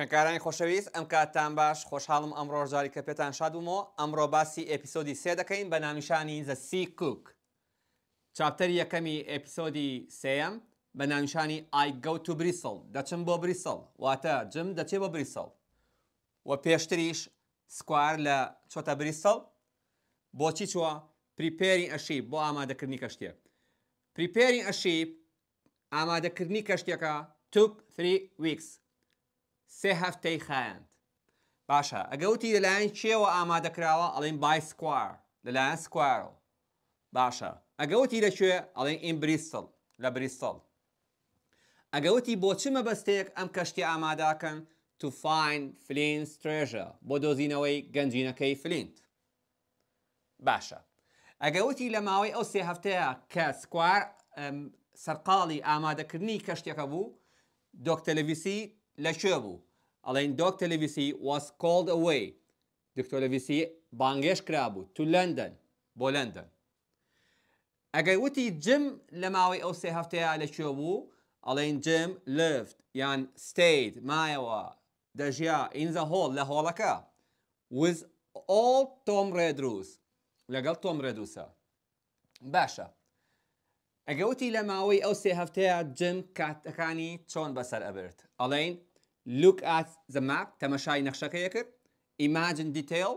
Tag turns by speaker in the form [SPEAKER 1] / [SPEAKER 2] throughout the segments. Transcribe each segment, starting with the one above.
[SPEAKER 1] خوێنکارانی خۆشەویست ئەم کاتتان باش خۆشحاڵم ئەم ڕۆژاری کە پێتان شادومەوە ئەمڕۆ باسی ئەپیسۆدی سێ دەکەین بە نانوشانی زە سی کوک چاپتەر یەکەمی ئەپیسۆدی سێم بە نانوشانی ئایگەوت تو بریسڵ دەچم بۆ بریسڵ واتە جم دەچێ بۆ بریسڵ و پێشتریش سکوار لە چۆتە بریسڵ بۆچی چوە پریپێری ئەشیب بۆ ئامادەکردنی کەشتێک پریپێری ئەشیب ئامادەکردنی کەشتێکە توپ 3 ویکس سێ هەفتەی خایند باشە ئەگەوتی لەلایەن کێوە ئامادەکراوە ئەڵین بای سکوار لەلایەن سکوارۆ باشە ئەگەوتی لەکوێ ئەڵین ئین بریستل لە بریستل ئەگەوتی بۆ چمە بەستێک ئەم کەشتی ئاماداکەن تو فین فلین سترێژە بۆ دۆزینەوەی گەنجینەکەی فلینت باشە ئەگەوتی لە ماوەی ئەو سێ هەفتەیە کە سکوار سەرقاڵی ئامادەکردنی کەشتێکە بوو دۆکتەلەویسی لەکوێ بوو ئەڵین دۆک تەلەویسی was called away دکتۆلەویسی بانگێش کرابوو تو لەندەن بۆ لەندەن ئەگەی وتی جم لە ماوەی ئەو سێ هەفتەیە لەکوێ بوو ئەڵین جم لفت یان ستیت مایەوە دەژیا ئینزە هۆڵ لە هۆڵەکە وز ئۆڵ تۆم ڕێدروست لەگەڵ تۆم ڕێدووسە باشە ئەگەوتی لە ماوەی ئەو سێ هەفتەیە جم کاتەکانی چۆن بەسەر ئەبرد ئەڵین لوک ئات زەماک تەمەشای نەخشەکەیە کرد ئیماجن دیتیل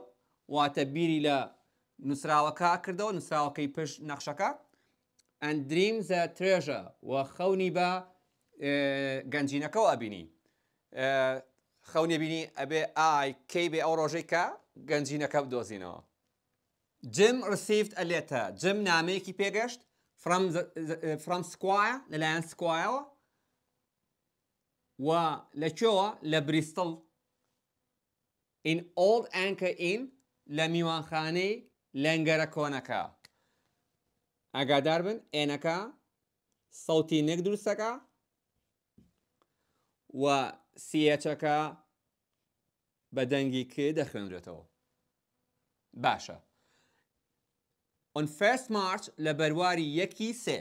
[SPEAKER 1] واتە بیری لە نووسراوەکە کردەوە نووسراوەکەی پشت نەخشەکە ئەن درریمزە ترێژە و خەونی بە گەنجینەکەەوە ئەبینی خەونی بینی ئەبێ ئای کەی بێ ئەو ڕۆژەی کە گەنجینەکە بدۆزینەوە جم ڕسیفت ئەلێتە جم نامەیەکی پێگەشت فرام سکوایە لەلایەن سکوایەوە و لە چۆوە لە بریستڵ ئین ئۆڵ ئەنکە ئین لە میوانخانەی لەنگەرە کۆنەکە ئاگادار بن ئێنەکە سەوتی نەک دروستەکە و سیەچەکە بە دەنگی کێ دەخوێنرێتەوە باشە On 1 مارچ لە بەرواری یەکی سێ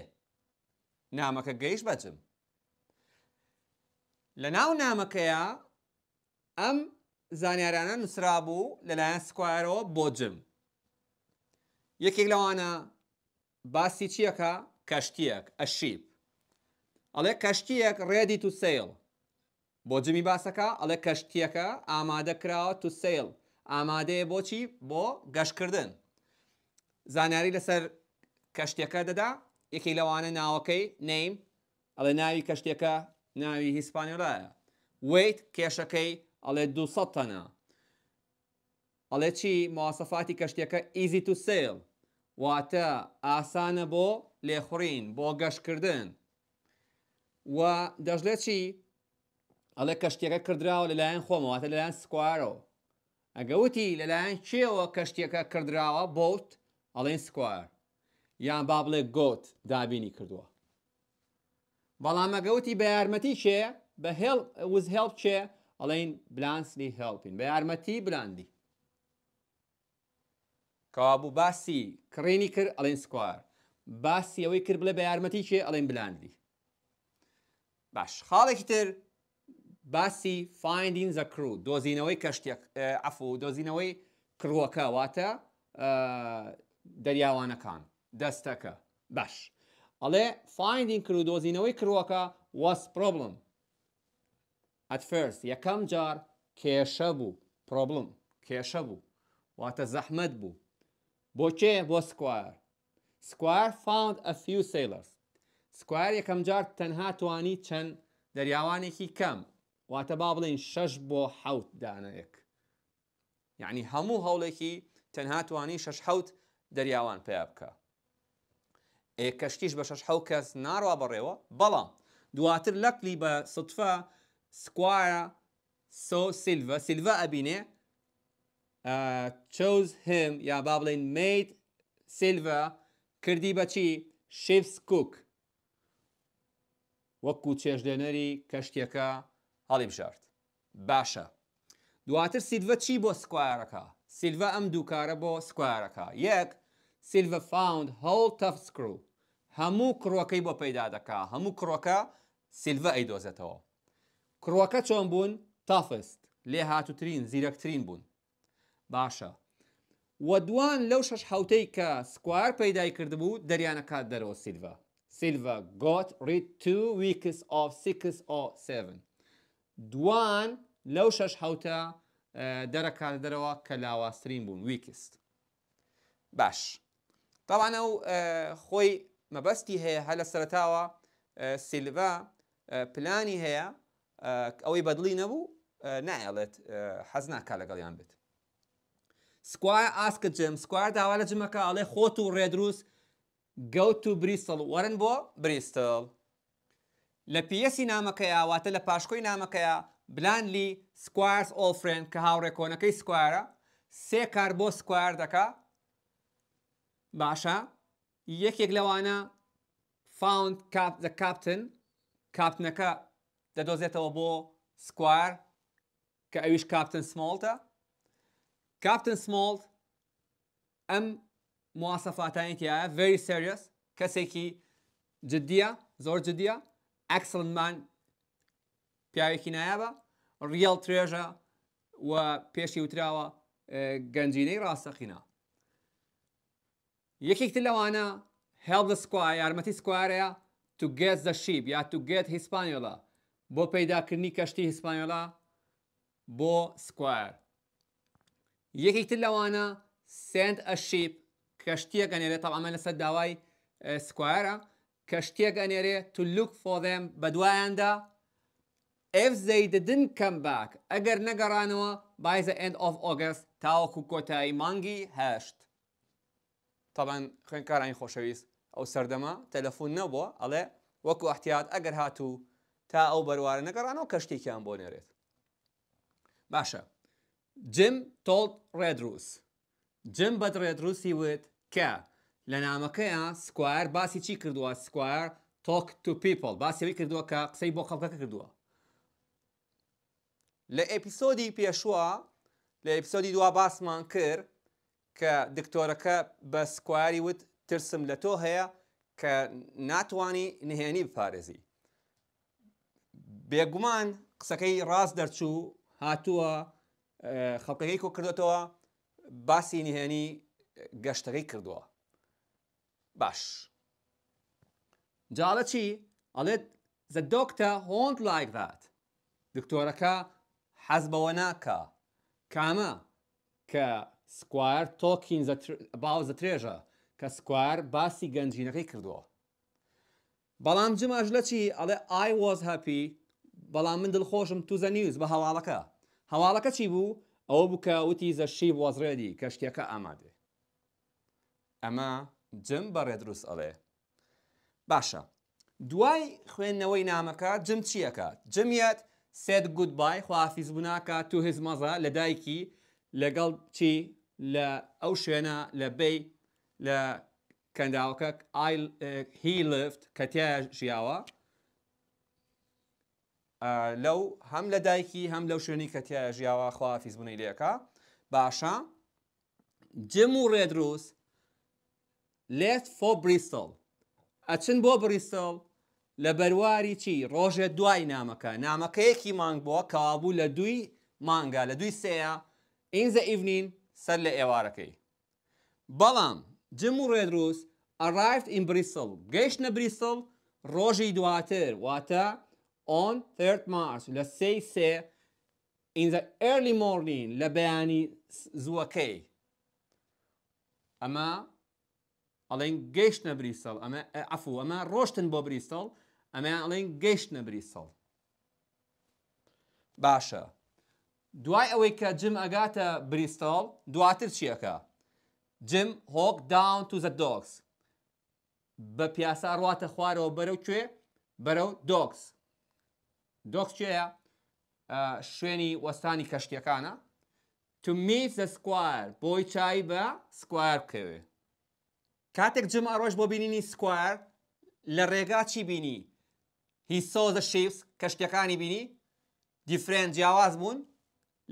[SPEAKER 1] نامەکە گەیش بەچم لە ناو نامەکەیە ئەم زانیارانە نووسرابوو لەلایەن سکوایرەوە بۆ جم. یەکێک لەوانە باسی چیەکە کەشتیەک ئەشیب. ئەڵێ کەشتیەک ڕێدی تو سیل. بۆ جمی باسەکە ئەڵێ کەشتیەکە ئامادە کراوە تو سیل ئامادەیە بۆچی بۆ گەشتکردن. زانیاری لەسەر کەشتەکە دەدا یەکی لەوانە ناوەکەی نیم ئەڵێ ناوی کەشتێکە ناوی هیسپانیۆلایە ویت کێشەکەی ئەڵێ 200 تەنە ئەڵێ چی موواسەفاتی کەشتەکە ئیزی تو سێڵ واتە ئاسانە بۆ لێخورین بۆ گەشتکردن و دەژلێت چی ئەڵێ کەشتەکە کردراوە لەلایەن خۆمەواتە لەلایەن سکوارۆ ئەگەوتی لەلایەن کێوە کەشتەکە کردراوە بۆت ئەڵێن سکوار یان با بڵێ گۆت دابینی کردووە بەڵامەگەوتی بە یارمەتی چێ بە هێڵ وز هێڵ چێ ئەڵین بلانسلی هێڵپین بە یارمەتی بلاندی کابوو باسی کڕێنی کرد ئەڵین سکوار باسی ئەوەی کرد بڵێ بە یارمەتی چێ ئەڵین بلاندی باش خاڵێکی تر باسی فاینین زەکرو دۆزینەوەی کەشتێک ئەفو دۆزینەوەی کڕوەکە واتە دەریاوانەکان دەستەکە باش ئەڵێ فاینین کرد و دۆزینەوەی کروەکە وەس پرۆبلم ئەتفرس یەکەم جار کێشە بوو پرۆبلم کێشە بوو واتە زەحمد بوو بۆچێ بۆ سکوار سکوار فاوند ئەفیو سیلەرس سکوار یەکەم جار تەنها توانی چەند دەریاوانێکی کەم واتە با بڵین شەش بۆ حەوت دانەیەک یعنی هەموو هەوڵێکی تەنها توانی شەش حەوت دەریاوان پێ بکە کەشتیش بە شش حو کەس ناڕوا بەڕێوە بەڵام دواتر لەکلی بە سفە سکوایە سۆ سیلڤە سیلڤە ئەبینێ چۆز هم یا با بڵین میت سیلڤە کردی بەچی شیفس کوک وەکو چێژدێنەری کەشتەکە هەڵیم شارت باشە دواتر سیلڤە چی بۆ سکوارەکە سیلڤە ئەم دووکارە بۆ سکوارەکە یەک سیلڤ فاوند هەڵ تەفسکرو هەموو کڕۆەکەی بۆ پەیدا دەکا هەموو کڕۆکە سیلڤ ئەیدۆزێتەوە کڕۆکە چۆن بوون تافست لێ هاتوترین زیرەکترین بوون باشە وە oh دوان لەو شەش حوتەی کە سکوار پەیدای کردبوو دەریانە کات دەرەوە سیلڤ سیلڤ گۆت ڕیت تو ویکس of 6 دوان لەو شەش حوتە دەرەکات دەرەوە کە لاواسترین بوون ویکست باش تاوانە و خۆی مەبەستی هەیە هە لە سەرتاوە سیلڤ پلانی هەیە ئەوەی بەدلی نەبوو نایڵێت حەز ناکە لەگەڵیان بێت سکوای ئاسکە جم سکوار داوا لە جمەکە ئەڵێ خۆت و ڕێدروست گەوت و بریسڵ وەرن بۆ بریستڵ لە پیسی نامەکەیە واتە لە پاشکۆی نامەکەیە بلانلی سکوارس ئۆفرێن کە هاوڕێکۆنەکەی سکوارە سێ کار بۆ سکوار دەکا باشە یەکێک لەوانە فاوند کاپتن کاپتنەکە دەدۆزێتەوە بۆ سکوار کە ئەویش کاپتن سمالتە کاپتن سمالت ئەم موواسەفاتانێکیە very serious کەسێکی جددیە زۆر جددیە ئەکسلمان پیاوێکی نایابە ڕیل درێژە و پێشی وتراوە گەنجینەی ڕاستەخینە یەکێکتر لەوانە هێڵدە سکوای یارمەتی سکوارەیە تو گێت دە شیب یا تو گێت هیسپانیۆلا بۆ پەیداکردنی کەشتی هیسپانیۆلا بۆ سکوار. یەکێکتر لەوانە سند ئەشیب کەشتیە گەنێرێت تەڵامە لەسەر داوای سکوارە کەشتیە گەنێرێ تو لوک فۆدێم بەدوایاندا ئف زەیددن کەم باک ئەگەر نەگەڕانەوە بایزە ئەند ئۆف ئۆگەست تاوەکو کۆتایی مانگی هەشت. تاڵەن خوێنکارانی خۆشەویست ئەو سەردەما تەلەفۆن نەبووە ئەڵێ وەکو احتیات ئەگەر هاتوو تا ئەو بەروارە نەگەڕانەوە کەشتێکیان بۆ نێرێت باشە جم تۆڵ ڕێدرووس جم بەد ڕێدرووسی وت کە لە نامەکەیە سکوار باسی چی کردووە سکوار تۆک تو پیپل باسیەوەی کردووە کە قسەی بۆ خەڵکەکە کردووە لە ئەپیسۆدی پێشوە لە ئەپیسۆدی دوا باسمان کرد کە دکتۆرەکە بە سکواری وت ترسم لە تۆ هەیە کە ناتوانانی نهێنی بپارێزی. بێگومان قسەکەی ڕاست دەرچوو هاتووە خەڵکەکەی کۆ کردێتەوە باسی نهێنی گەشتەکەی کردووە. باش. جاڵە چی؟ ئەڵێت زە دۆکتە هۆند لایکات. دکتۆرەکە حەزبەوە ناکە. کامە کە سکوار تۆکین باوزە درێژە کە سکوار باسی گەنجینەکەی کردووە. بەڵام جماژ لە چی ئەڵێ ئای وەز هەپی بەڵام من دڵخۆشم توزە نیوز بە هەواڵەکە. هەواڵەکە چی بوو ئەوە بکە وتی زەشی وەزڕێدی کە شتێکە ئامادێ. ئەمە جم بەڕێ دروست ئەڵێ. باشە. دوای خوێندنەوەی نامەکە جم چیەکە؟ جمیەت سێت گوت بای خوافیز بووناکە تو هز مەزە لە دایکی لەگەڵ چی لە ئەو شوێنە لە بەی لە کەنداوکە هیلفت کە تیا ژیاوە لەو هەم لە دایکی هەم لەو شوێنی کە تیا ژیاوە خوافیز بوونی لێکە باشە جم و ڕێدروس لێت فۆ بریستل ئەچن بۆ بریستل لە بەرواری چی ڕۆژێ دوای نامەکە نامەکەیەکی مانگ بووە کەوابوو لە دوی مانگە لە دوی سەیە ئینزە ئیڤنین سەر لە بلان بەڵام جم arrived in بریسل گەیشتە بریسل روجي دواتر واتا on 3 مارس لە سي سێ in the early morning لە بەیانی زووەکەی ئەمە ئەڵێن گەیشتە بریسل ئەمە ئەفو ئەمە ڕۆشتن بۆ بریسل ئەمە ئەڵێن گەیشتە بریسل باشە دوای ئەوەی کە جم ئەگاتە بریستۆڵ دواتر چیەکە؟ جم هۆک داون تو زە دۆکس بە پیاسا ڕاتە خوارەوە بەرەو کوێ بەرەو دۆکس دۆکس کوێە شوێنی وەستانی کەشتەکانە تو میز دە سکوار بۆی چای بە سکوار بکەوێ کاتێک جم ئەڕۆژ بۆ بینینی سکوار لە ڕێگا چی بینی هیسۆ دە شیفس کەشتەکانی بینی دیفرێن جیاواز بوون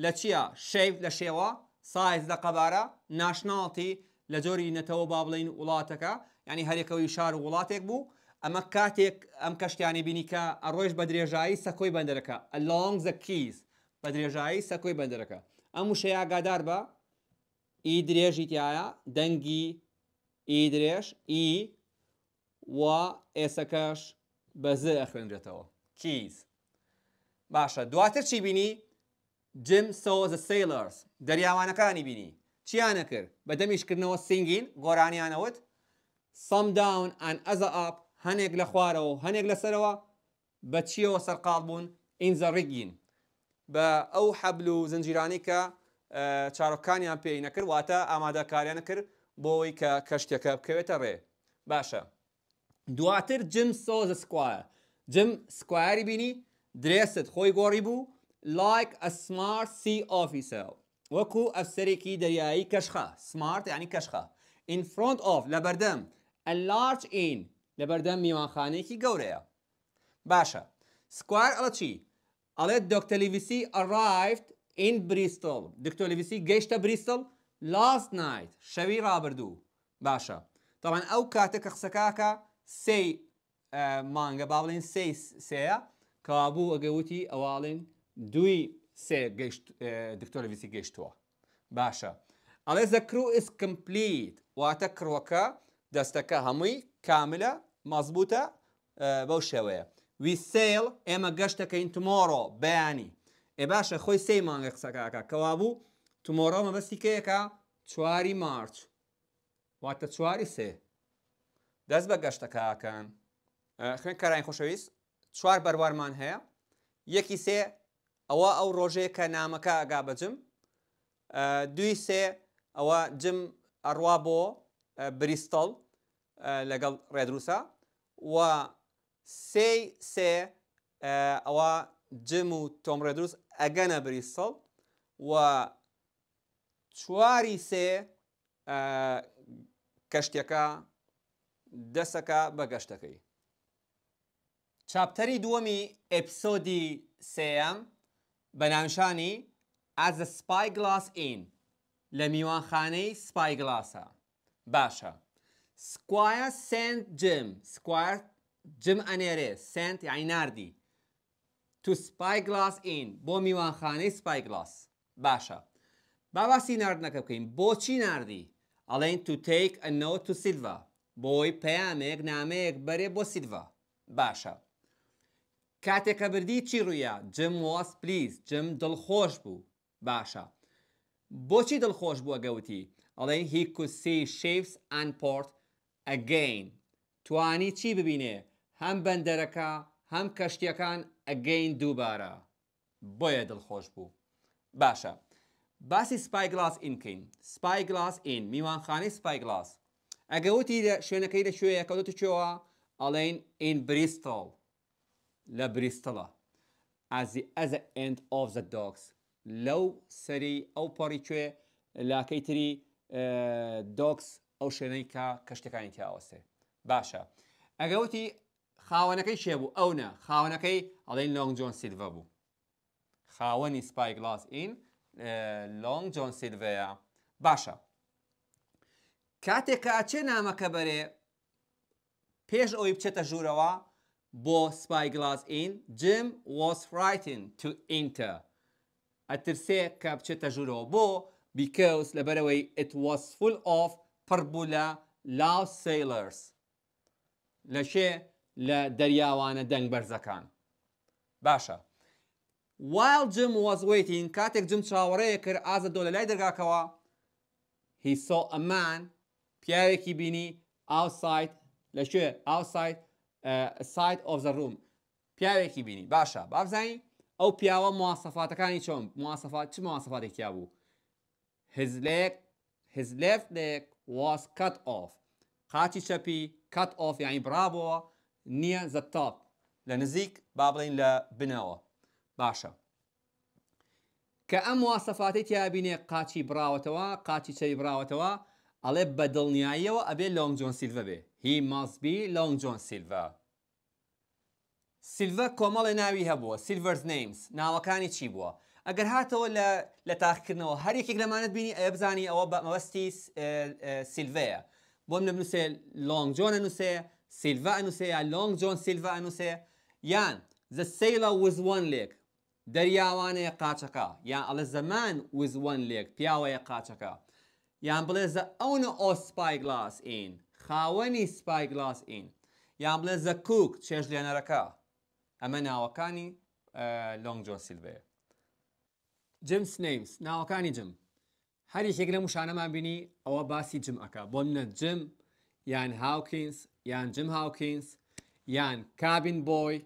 [SPEAKER 1] لە چییە شەیف لە شێوە سایز لە قەبارە ناشناڵتی لە جۆری نەتەوە با بڵین وڵاتەکە ینی هەرێکەوەی شار و وڵاتێک بوو ئەمە کاتێک ئەم کەشتیانی بینیکە ئەڕۆژ بە درێژایی سەکۆی بەندەرەکە ئەلۆنگ زە کیز بە درێژایی سەکۆی بەندەرەکە ئەم وشەیەگادار بە ئی e درێژی تایە دەنگی ئی e درێژ ئی e و ئێسەکەش بە زە ئەخوێنرێتەوە کیز باشە دواتر چی بینی جم سۆز سیلرس دەریاوانەکانی بینی چیانە کرد بە دەمیشکردنەوە سنگین گۆرانیانەوت سەمداون ئەن ئەزە ئاپ هەنێک لە خوارەوە هەنێک لەسەرەوە بە چیەوە سەرقال بوون ئینزەڕگین بە ئەو حەبل و زنجیرانی کە چارۆکانیان پێی نەکرد واتە ئامادەکاریانە کرد بۆەوەی کە کەشتێکە بکەوێتە ڕێ باشە دواتر جم سۆز سکوایە جم سکوایری بینی درێست خۆی گۆڕی بوو like a smart sea officer وەکو ئەفسەرێکی دەریایی کەشخە smart ینی کەشخە in front of لە بەردەم a large in لە بەردەم میوانخانەیەکی گەورەیە باشە سکوار ئەڵە چی ئەڵێ دکتەلیویسی arrived in Bristol دکتۆلیویسی گەیشتە بریستل last night شەوی ڕابردوو باشە تاوان ئەو کاتە کە قسەکاکە سی مانگە با بڵین سەیە کەوابوو ئەگەوتی ئەواڵین دوی سێ دکتۆرڤسی گەشتووە باشە ئەڵێ زەکرو ئیس کمپلیت واتە کڕوەکە دەستەکە هەمووی کاملە مەزبوتە بەو شێوەیە وی سیل ئێمە گەشتەکەین تمۆڕۆ بەیانی ئێ باشە خۆی سی مانگە قسەکەکە کەوا بوو تمۆڕۆ مەبەستی کەیەکە چواری مارچ واتە چواری سێ دەست بە گەشتەکەکان خوێن کارای خۆشەویست چوار بەروارمان هەیە یەکی سێ ئەوە ئەو ڕۆژەیە کە نامەکە ئەگا بەجم دوی سێ ئەوە جم ئەڕوا بۆ بریستڵ لەگەڵ ڕێدروسا و سێ سێ ئەوە جم و تۆم ڕێدروست ئەگەنە بریستڵ و چواری سێ کەشتەکە دەسەکە بە گەشتەکەی چاپتەری دووەمی ئەپسۆدی سەیەم بەناوشانی ئاز دە سپای گلاس ئین لە میوانخانەی سپای گلاسە باشە سکوایە سنت جم سکوار جم ئەنێرێ سنت یایناردی تو سپای گلاس ئین بۆ میوانخانەی سپای گلاس باشە با باسی نردنەکە بکەین بۆچی نردی ئەڵێن تو تیک ئەنەوە تو سیلڤ بۆی پەیامێک نامەیەک بەرێ بۆ سیلڤ باشە کاتێکە بردی چی ڕویە جم واس پلیز جم دڵخۆش بوو باشە بۆچی دڵخۆش بووە گەوتی ئەڵێ هی کوسی شیفس ئەنپۆرت ئەگەین توانی چی ببینێ هەم بەندەرەکە هەم کەشتیەکان ئەگەین دووبارە بۆیە دڵخۆش بوو باشە باسی سپایگلاس ئینکەین سپایگلاس ئین میوانخانی سپایگلاس ئەگەوتی شوێنەکەی لە شوێیەکەوت چۆوە ئەڵین ئین بریستۆڵ لە بریستڵە ئازی ئەزە ئەند ئۆف زە دۆکس لەو سەری ئەو پەڕی کوێ لاکەی تری دۆکس ئەو شوێنەی کە کەشتەکانی تیاوەسێ باشە ئەگەوتی خاوەنەکەی شێبوو ئەو نە خاوەنەکەی ئەڵین لۆنگ جۆن سیلڤە بوو خاوەنی سپای گلاس ئین لۆنگ جۆن سیلڤەیە باشە کاتێک کە ئاچێ نامەکە بەرێ پێش ئەوی بچێتە ژوورەوە both spyglass in, Jim was frightened to enter. capture بتشتجرو بو because way, it was full of parbula lost sailors. لشي لدرياوانا dang برزكان. Basha. While Jim was waiting, كاتك Jim تشاوريه كر آزا دولة gakawa. He saw a man, Pierre Kibini, outside لشي outside سایت ئۆزەڕوم پیاوێکی بینی باشە بابزانین ئەو پیاوە موواسەفاتەکانی چۆن موواسەفات چ موواسەفاتێکیا بوو هزلێک هزلێفتێک واز کەت ئۆف قاچی چەپی کەت ئۆف یانی برابەوە نییە زەتاپ لە نزیک با بڵین لە بنەوە باشە کە ئەم موواسەفاتی تیابینێ قاچی براوەتەوە قاچی چەی براوەتەوە ئەڵێ بە دڵنیاییەوە ئەبێ لۆنگ جۆن سیلڤە بێ هی ماسبی لۆنگ جۆن سیلڤە سیلڤە کۆمەڵی ناوی هەبووە سیلڤەرز نیمز ناوەکانی چی بووە ئەگەر هاتەوە لە تاقکردنەوە هەر یەکێک لەمانت بینی ئەوە بزانی ئەوە بە مەوەستی سیلڤەیە بۆم لە نووسێ لۆنگ جۆنە نووسێ سیلڤە نووسەیە لۆنگ جۆن سیلڤە نووسێ یان زە سەیلا وزوان لێک دەریاوانەیە قاچەکە یان ئەڵە زەمان وزوان لێک پیاوەیە قاچەکە یان بڵێزە ئەوە ئۆسپایگلاس ئین خاوەنی سپایگلاس ئین یان بڵێ زە کوک چێژ لێنەرەکە ئەمە ناوەکانی لۆنگ جۆسیلبێ جمس نیمس ناوەکانی جم هەری شێک لە موشانەمان بینی ئەوە باسی جم ئەەکە بۆ منە جم یان هاوکینس یان جم هاوکینس یان کابین بۆی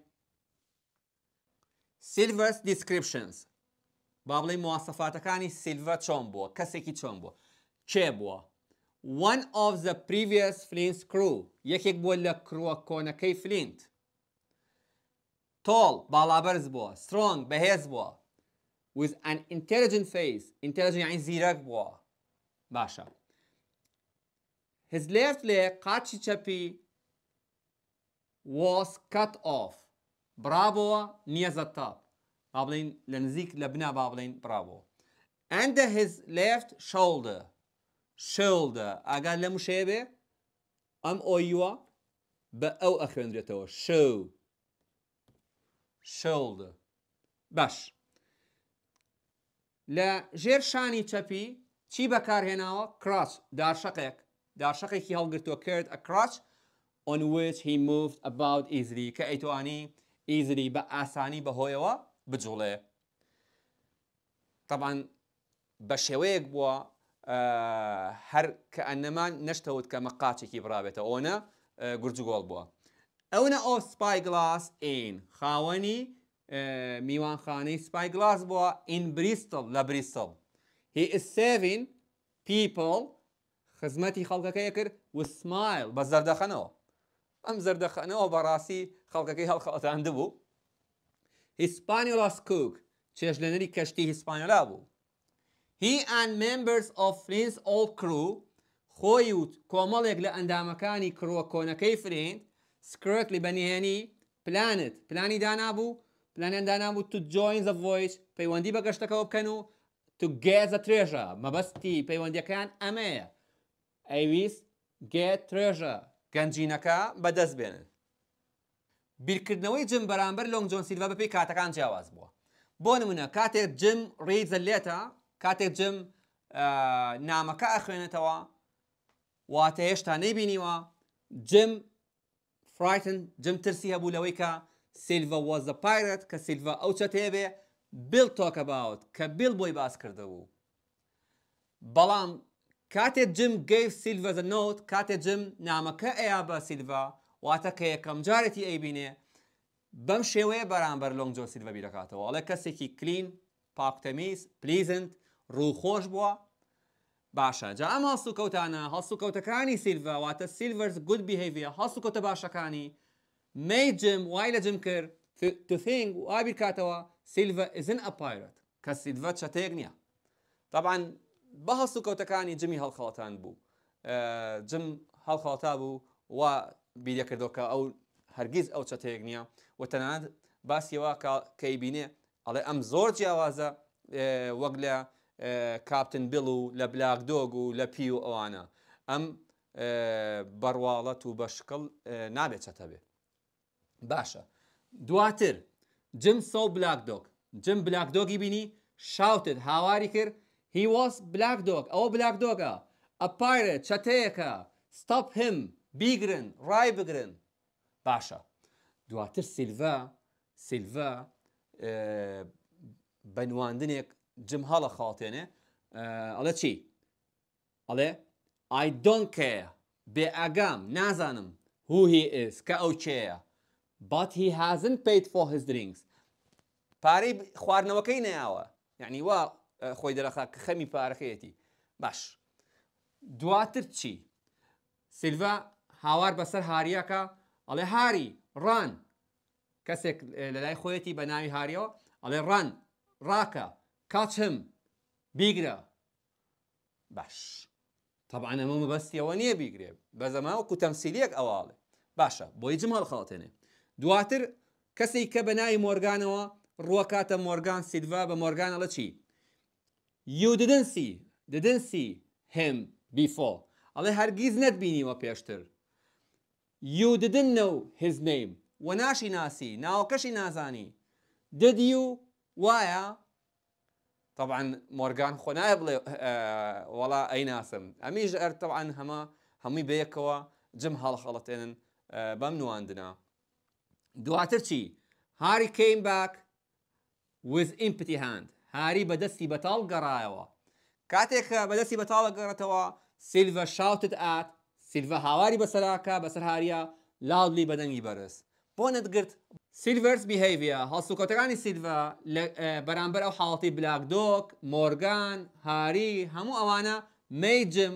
[SPEAKER 1] سیلڤرس دیسکرپشنز با بڵێ موواسەفاتەکانی سیلڤە چۆن بووە کەسێکی چۆن بووە چه One of the previous Flint's crew یکی بود لکرو کنه که فلینت Tall بالابرز بوه Strong بهز بوه With an intelligent face Intelligent یعنی زیرک بوه باشه His left leg قچی چپی Was cut off Bravo, نیه زتا بابلین لنزیک لبنه بابلین برابو And his left shoulder شلدە ئاگان لە موشەیە بێ ئەم ئۆیوە بە ئەو ئەخوێنرێتەوە شەو شلدە باش لە ژێر شانی چەپی چی بەکارهێناوە کراس دارشقێک دارشقێکی هەڵگرتووە کرد ئەکراچ on which he moved about easily کە ئەیتوانی ئیزری بە ئاسانی بەهۆیەوە بجوڵێ. طبعا بە شێوەیەک بووە هەر کە ئەنەمان نەشتەوت کە مەقاچێکی بڕابێتە ئەوە گورجگۆڵ بووە. ئەوە ئۆ سپای گلاس ئین خاوەنی میوانخانەی سپای گلاس بووە ئین بریستل لە بریستل. هی ئسین پیپل خزمەتی خەڵکەکەی کرد وسمایل بە زەردەخەنەوە. ئەم زەردەخەنەوە بەڕاستی خەڵکەکەی هەڵخەڵتاند بوو. هیسپانیۆلاس کوک چێژ لەنەری کەشتی هیسپانیۆلا بوو. He and members of Friends all crew خۆی و کۆمەڵێک لە ئەندامەکانی کڕوە کۆنەکەی فرند سکرت لی بەنیێنی پلانت پلانی دانابوو پلانیان دانابوو تو جوین the voice پەیوەندی بە گەشتەکەەوە بکەن و تو گێزە ترێژە مەبەستی پەیوەندیەکان ئەمەیە ئەیویست گێ ترێژە گەنجینەکە بەدەست بێنن بیرکردنەوەی جم بەرامبەر لۆنگ جۆن سیلڤە بەپی کاتەکان جیاواز بووە بۆ نمونە کاتێک جم ڕێزە لێتە کاتێک جم نامەکە ئەخوێنێتەوە واتە هێشتا نەیبینیوە جم فرایتن جم ترسی هەبوو لەوەی کە سیلڤە وەزە پایرەت کە سیلڤە ئەو چەتێبێ بیل تۆکە باوت کە بیل بۆی باس کردەبوو بەڵام کاتێک جم گەیف سیلڤە نۆت کاتێک جم نامەکە ئەیا بە سیلڤە واتە کە یەکەم جارێتی ئەیبینێ بەم شێوەیە بەرامبەر لۆنگ جۆ سیلڤە بیرەکاتەوە ئەڵە کەسێکی کلین پاکتەمیز پلیزنت ڕووخۆش بووە باشە جا ئەم هەست و کەوتانە هەست و کەوتەکانی سیلڤواتە سیلڤرز گوت بهێویە هەست و کەوتە باشەکانی مەیجم وای لە جم کرد تفنگ و ئابیر کاتەوە سیلڤە ئزن ئەپایرەت کە سیلڤە چەتێک نییە طبعاان بە هەست و کەوتەکانی جمی هەڵخەڵتان بوو جم هەڵخەڵتا بوو و بیرە کردەوەکە ئەو هەرگیز ئەو چەتەیەک نییە و تەنانەت باسیەوە کەیبینێ ئەڵێ ئەم زۆر جیاوازە وەک لە کاپتن بڵ و لە بلاک دۆگ و لە پی و ئەوانە ئەم بڕواڵەت و بەشکڵ نابێت چەتە بێ باشە دواتر جم سە بلاک دۆک جم بلاک دۆگی بینی شاوتت هاواری کرد هیوەس بلاک دۆک ئەو بلاک دۆگە ئەپارە چەتەیەەکە ستاپ هم بیگرن ڕای بگرن باشە دواتر سیلڤ سیلڤ بەنواندنێک cimhala xatene ale çi ale I don't care bê egam nazanim who he is ke ew çeye but he hasn't paid for his drinks parê xwarinewekey neyawe یعنی وا خۆی دەرەخا کە خەمی پارەخەیەتی باش دواتر چی سیلڤ هاوار بەسەر هاریەکە ئەڵێ هاری ڕان کەسێک لەلای خۆیەتی بە ناوی هاریەوە ئەڵێ ڕان ڕاکە کاچم بیگرە باش طبعا ئەمە مەبەستیەوە نییە بیگرێ بەزەما وەکو تەمسیلیەک ئەواڵێ باشە بۆی جمال خڵاتێنێ دواتر کەسی کە بە ناوی مۆرگانەوە ڕووەکاتە مۆرگان سیدوا بە مۆرگانەڵە چی یو ددنسی ددنسی هێم بیفۆ ئەڵێ هەرگیز نەتبینیوە پێشتر یو ددن نە و هزنەیم و ناشی ناسی ناوکەشی نازانی ددی و وایە طبعا مورغان خۆ نایە بڵێ اه، وەڵا ئەی ناسم اميج ار طبعا هما همي بيكوا جم هەڵ خەڵەتێنن اه، بمنو عندنا دواتر چی هاري كيم باك وز امبتي هاند هاري بەدەستی بطال قرايوا كاتيك بەدەستی بطال قرايوا سيلفا شاوتد ات سيلفا هاواری بەسەراکە بسر هاريا لاودلي بدن يبرس بۆ نەتگرت سیلڤرس بیهیویە هەسوکۆتەکانی سیلڤە بەرامبەر ئەو حاڵەتی بلاکدۆک مۆرگان هاری هەموو ئەوانە مەیجم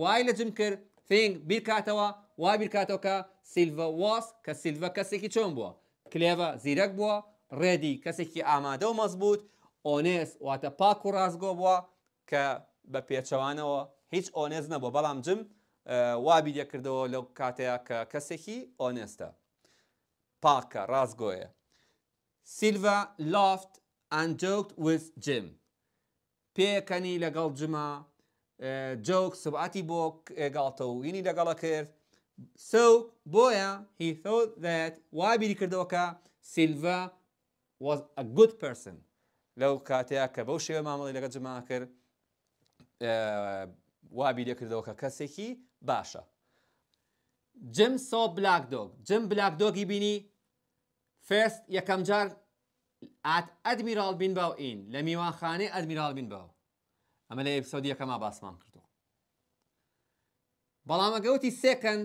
[SPEAKER 1] وای لە جم کرد فنگ بیرکاتەوە وای بیرکاتەوەکە سیلڤە واس کە سیلڤە کەسێکی چۆن بووە کلێڤە زیرەک بووە ڕێدی کەسێکی ئامادە و مەزبوط ئۆنێس واتە پاک و ڕازگۆ بووە کە بە پێچەوانەوە هیچ ئۆنێز نەبووە بەڵام جم وابی دەکردەوە لەو کاتەیە کە کەسێکی ئۆنێستە پاکە ڕازگۆیە. سیلڤە لافت ئەنجوت وز جم. پێکەنی لەگەڵ جما جۆک سبعەتی بۆ گڵتە و وینی لەگەڵە کرد سو بۆیە هیثۆت وابیری کردەوەکە سیلڤە was a good person لەو کاتەیە کە بەو شێوە مامەڵی لەگە جما کرد وابیرە کردەوەکە کەسێکی باشە. جم سۆ بلاک دۆگ جم بلاک دۆگی بینی فێست یەکەم جار ئەدمیرال بین باو ئین لە میوانخانەی ئەدمیرال بین باو ئەمە لە ئپسۆدی یەکەما باسمان کردو بەڵامەگەوتی سێکەند